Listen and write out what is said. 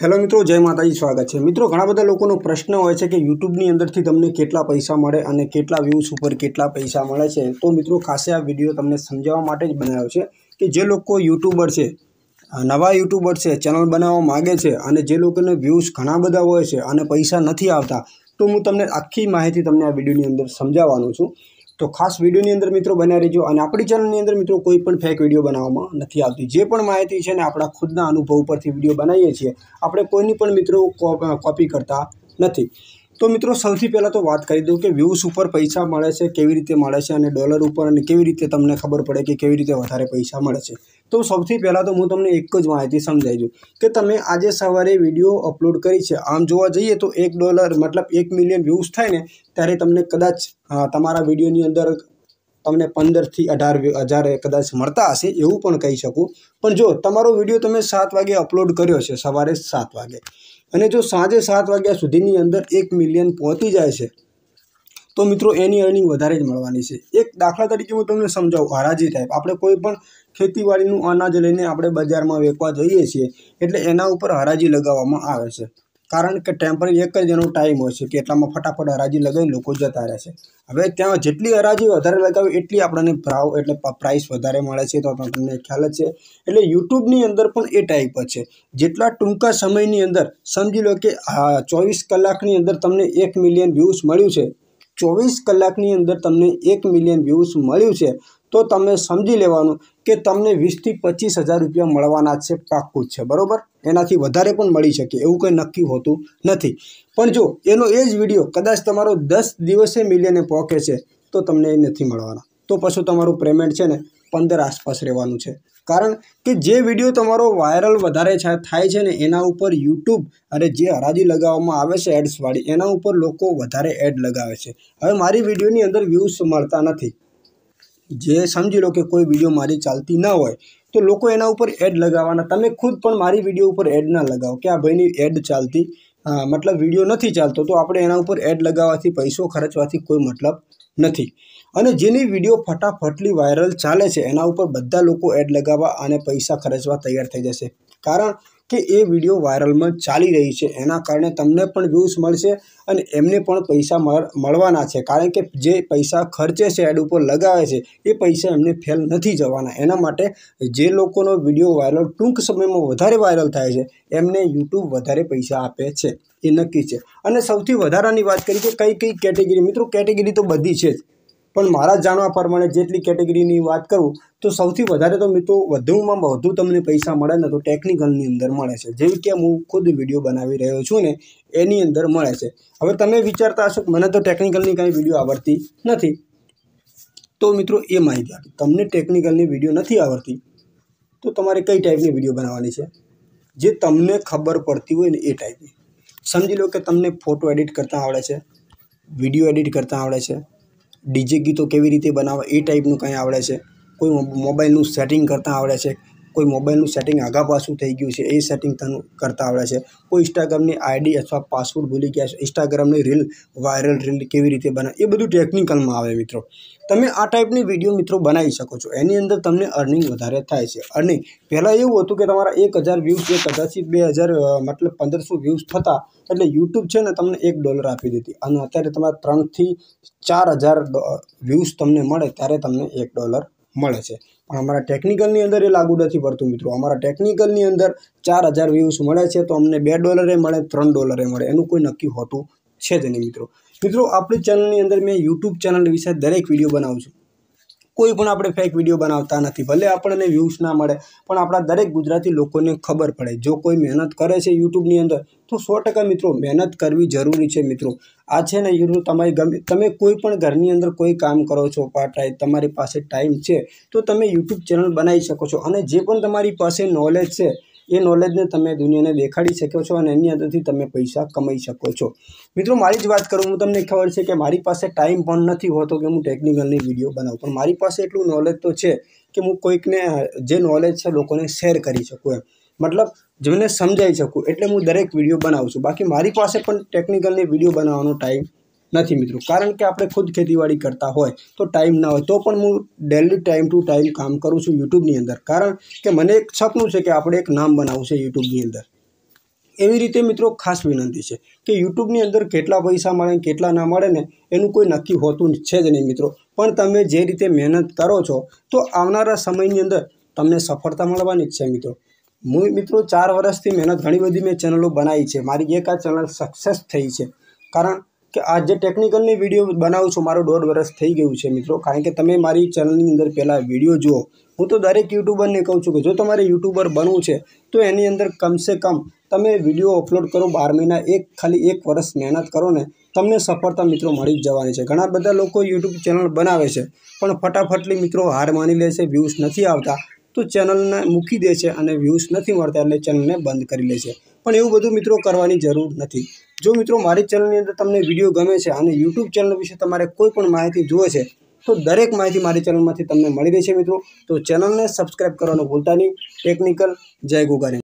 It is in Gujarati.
હેલો મિત્રો જય માતાજી સ્વાગત છે મિત્રો ઘણા બધા લોકોનો પ્રશ્ન હોય છે કે યુટ્યુબની અંદરથી તમને કેટલા પૈસા મળે અને કેટલા વ્યૂઝ ઉપર કેટલા પૈસા મળે છે તો મિત્રો ખાસે આ વિડીયો તમને સમજાવવા માટે જ બનાવ્યો છે કે જે લોકો યુટ્યુબર છે નવા યુટ્યુબર છે ચેનલ બનાવવા માગે છે અને જે લોકોને વ્યૂઝ ઘણા બધા હોય છે અને પૈસા નથી આવતા તો હું તમને આખી માહિતી તમને આ વિડીયોની અંદર સમજાવવાનું છું તો ખાસ વિડીયોની અંદર મિત્રો બન્યા રહેજો અને આપણી ચેનલની અંદર મિત્રો કોઈ પણ ફેક વિડીયો બનાવવામાં નથી આવતી જે પણ માહિતી છે ને આપણા ખુદના અનુભવ પરથી વિડીયો બનાવીએ છીએ આપણે કોઈની પણ મિત્રો કોપી કરતા નથી તો મિત્રો સૌથી પહેલાં તો વાત કરી દઉં કે વ્યૂઝ ઉપર પૈસા મળે છે કેવી રીતે મળે છે અને ડોલર ઉપર અને કેવી રીતે તમને ખબર પડે કે કેવી રીતે વધારે પૈસા મળે છે તો સૌથી પહેલાં તો હું તમને એક જ માહિતી સમજાવી દઉં કે તમે આજે સવારે વિડીયો અપલોડ કરી છે આમ જોવા જઈએ તો એક ડોલર મતલબ એક મિલિયન વ્યૂઝ થાય ને ત્યારે તમને કદાચ તમારા વિડીયોની અંદર તમને પંદરથી અઢાર હજાર કદાચ મળતા હશે એવું પણ કહી શકું પણ જો તમારો વિડીયો તમે સાત વાગે અપલોડ કર્યો છે સવારે સાત વાગે અને જો સાંજે સાત વાગ્યા સુધીની અંદર એક મિલિયન પહોંચી જાય છે તો મિત્રો એની અર્નિંગ વધારે જ મળવાની છે એક દાખલા તરીકે હું તમને સમજાવું હરાજી ટાઈપ આપણે કોઈ પણ ખેતીવાડીનું અનાજ લઈને આપણે બજારમાં વેચવા જઈએ છીએ એટલે એના ઉપર હરાજી લગાવવામાં આવે છે કારણ કે ટેમ્પર એક જ એનો ટાઈમ હોય છે કે એટલામાં ફટાફટ હરાજી લગાવી લોકો જતા રહે છે હવે ત્યાં જેટલી હરાજી વધારે લગાવી એટલી આપણને ભાવ એટલે પ્રાઇસ વધારે મળે છે તો તમને ખ્યાલ જ છે એટલે યુટ્યુબની અંદર પણ એ ટાઈપ છે જેટલા ટૂંકા સમયની અંદર સમજી લો કે હા ચોવીસ કલાકની અંદર તમને એક મિલિયન વ્યૂઝ મળ્યું છે ચોવીસ કલાકની અંદર તમને એક મિલિયન વ્યૂઝ મળ્યું છે તો તમે સમજી લેવાનું કે તમને વીસથી પચીસ હજાર રૂપિયા મળવાના છે પાક્કું છે બરાબર એનાથી વધારે પણ મળી શકે એવું કંઈ નક્કી હોતું નથી પણ જો એનો એ જ વિડીયો કદાચ તમારો દસ દિવસે મિલિયને પહોંચે છે તો તમને એ નથી મળવાના તો પછી તમારું પેમેન્ટ છે ને પંદર આસપાસ રહેવાનું છે કારણ કે જે વિડીયો તમારો વાયરલ વધારે થાય છે ને એના ઉપર યુટ્યુબ અને જે હરાજી લગાવવામાં આવે છે એડ્સવાળી એના ઉપર લોકો વધારે એડ લગાવે છે હવે મારી વિડીયોની અંદર વ્યૂઝ મળતા નથી જે સમજી લો કે કોઈ વિડીયો મારી ચાલતી ન હોય તો લોકો એના ઉપર એડ લગાવવાના તમે ખુદ પણ મારી વિડીયો ઉપર એડ ના લગાવો કે આ ભાઈની એડ ચાલતી મતલબ વિડીયો નથી ચાલતો તો આપણે એના ઉપર એડ લગાવવાથી પૈસો ખર્ચવાથી કોઈ મતલબ નથી અને જેની વિડીયો ફટાફટલી વાયરલ ચાલે છે એના ઉપર બધા લોકો એડ લગાવવા અને પૈસા ખર્ચવા તૈયાર થઈ જશે કારણ કે એ વિડિયો વાયરલમાં ચાલી રહી છે એના કારણે તમને પણ વ્યૂઝ મળશે અને એમને પણ પૈસા મળવાના છે કારણ કે જે પૈસા ખર્ચે છે એડ ઉપર લગાવે છે એ પૈસા એમને ફેલ નથી જવાના એના માટે જે લોકોનો વિડિયો વાયરલ ટૂંક સમયમાં વધારે વાયરલ થાય છે એમને YouTube વધારે પૈસા આપે છે એ નક્કી છે અને સૌથી વધારેની વાત કરી કે કઈ કઈ કેટેગરી મિત્રો કેટેગરી તો બધી છે પણ મારા જાણવા પ્રમાણે જેટલી કેટેગરીની વાત કરું તો સૌથી વધારે તો મિત્રો વધુમાં વધુ તમને પૈસા મળે ને તો ટેકનિકલની અંદર મળે છે જેવી કે હું ખુદ વિડીયો બનાવી રહ્યો છું ને એની અંદર મળે છે હવે તમે વિચારતા હશો મને તો ટેકનિકલની કાંઈ વિડીયો આવડતી નથી તો મિત્રો એ માહિતી આપી તમને ટેકનિકલની વિડીયો નથી આવડતી તો તમારે કઈ ટાઈપની વિડીયો બનાવવાની છે જે તમને ખબર પડતી હોય ને એ ટાઈપની સમજી લો કે તમને ફોટો એડિટ કરતાં આવડે છે વિડીયો એડિટ કરતાં આવડે છે ડીજે ગીતો કેવી રીતે બનાવે એ ટાઈપનું કંઈ આવડે છે કોઈ મોબાઈલનું સેટિંગ કરતાં આવડે છે કોઈ મોબાઈલનું સેટિંગ આગા પાછું થઈ ગયું છે એ સેટિંગ તને કરતાં આવડે છે કોઈ ઇન્સ્ટાગ્રામની આઈડી અથવા પાસવર્ડ ભૂલી ગયા છે ઇન્સ્ટાગ્રામની રીલ વાયરલ રીલ કેવી રીતે બનાવે એ બધું ટેકનિકલમાં આવે મિત્રો તમે આ ટાઈપની વિડીયો મિત્રો બનાવી શકો છો એની અંદર તમને અર્નિંગ વધારે થાય છે અને પહેલાં એવું હતું કે તમારા એક હજાર વ્યૂઝ જે કદાચિત બે હજાર મતલબ પંદરસો વ્યૂઝ થતા એટલે યુટ્યુબ છે ને તમને એક ડોલર આપી દીધી અને અત્યારે તમારા ત્રણથી ચાર હજાર વ્યૂઝ તમને મળે ત્યારે તમને એક ડોલર મળે છે પણ અમારા ટેકનિકલની અંદર એ લાગુ નથી પડતું મિત્રો અમારા ટેકનિકલની અંદર ચાર હજાર વ્યૂઝ મળે છે તો અમને બે ડોલરે મળે ત્રણ ડોલરે મળે એનું કોઈ નક્કી હોતું છે જ નહીં મિત્રો મિત્રો આપણી ચેનલની અંદર મેં યુટ્યુબ ચેનલ વિશે દરેક વિડીયો બનાવું છું કોઈ પણ આપણે ફેક વિડીયો બનાવતા નથી ભલે આપણને વ્યૂઝ ના મળે પણ આપણા દરેક ગુજરાતી લોકોને ખબર પડે જો કોઈ મહેનત કરે છે યુટ્યુબની અંદર તો સો ટકા મિત્રો મહેનત કરવી જરૂરી છે મિત્રો આ છે ને યુટ્યુબ તમારી ગમે તમે કોઈ પણ ઘરની અંદર કોઈ કામ કરો છો પાર્ટ ટાઈમ તમારી પાસે ટાઈમ છે તો તમે યુટ્યુબ ચેનલ બનાવી શકો છો અને જે પણ તમારી પાસે નોલેજ છે એ નોલેજને તમે દુનિયાને દેખાડી શકો છો અને એની અંદરથી તમે પૈસા કમાઈ શકો છો મિત્રો મારી જ વાત કરું હું તમને ખબર છે કે મારી પાસે ટાઈમ પણ નથી હોતો કે હું ટેકનિકલની વિડીયો બનાવું પણ મારી પાસે એટલું નોલેજ તો છે કે હું કોઈકને જે નોલેજ છે લોકોને શેર કરી શકું એમ મતલબ જેમને સમજાવી શકું એટલે હું દરેક વિડીયો બનાવું છું બાકી મારી પાસે પણ ટેકનિકલની વિડીયો બનાવવાનો ટાઈમ નથી મિત્રો કારણ કે આપણે ખુદ ખેતીવાડી કરતા હોય તો ટાઈમ ના હોય તો પણ હું ડેલી ટાઈમ ટુ ટાઈમ કામ કરું છું યુટ્યુબની અંદર કારણ કે મને એક સપનું છે કે આપણે એક નામ બનાવવું છે યુટ્યુબની અંદર એવી રીતે મિત્રો ખાસ વિનંતી છે કે યુટ્યુબની અંદર કેટલા પૈસા મળે કેટલા ના મળે ને એનું કોઈ નક્કી હોતું છે જ નહીં મિત્રો પણ તમે જે રીતે મહેનત કરો છો તો આવનારા સમયની અંદર તમને સફળતા મળવાની જ છે મિત્રો હું મિત્રો ચાર વર્ષથી મહેનત ઘણી બધી મેં ચેનલો બનાવી છે મારી એક આ ચેનલ સક્સેસ થઈ છે કારણ કે આજે ટેકનિકલ ની વિડિયો બનાવું છું મારો 1 વર્ષ થઈ ગયું છે મિત્રો કારણ કે તમે મારી ચેનલની અંદર પેલા વિડિયો જુઓ હું તો દરેક યુટ્યુબરને કહો છું કે જો તમારે યુટ્યુબર બનવું છે તો એની અંદર કમસે કમ તમે વિડિયો અપલોડ કરો 12 મહિના એક ખાલી એક વર્ષ મહેનત કરો ને તમને સફળતા મિત્રો મળી જવાની છે ઘણા બધા લોકો YouTube ચેનલ બનાવે છે પણ ફટાફટલી મિત્રો હાર માની લે છે વ્યૂસ નથી આવતા તો ચેનલને મુકી દે છે અને વ્યૂસ નથી મળતા એટલે ચેનલને બંધ કરી લે છે પણ એવું બધું મિત્રો કરવાની જરૂર નથી જો મિત્રો મારી ચેનલની અંદર તમને વિડીયો ગમે છે અને યુટ્યુબ ચેનલ વિશે તમારે કોઈ પણ માહિતી જોવે છે તો દરેક માહિતી મારી ચેનલમાંથી તમને મળી છે મિત્રો તો ચેનલને સબસ્ક્રાઈબ કરવાનું ભૂલતા નહીં ટેકનિકલ જય ગુગારી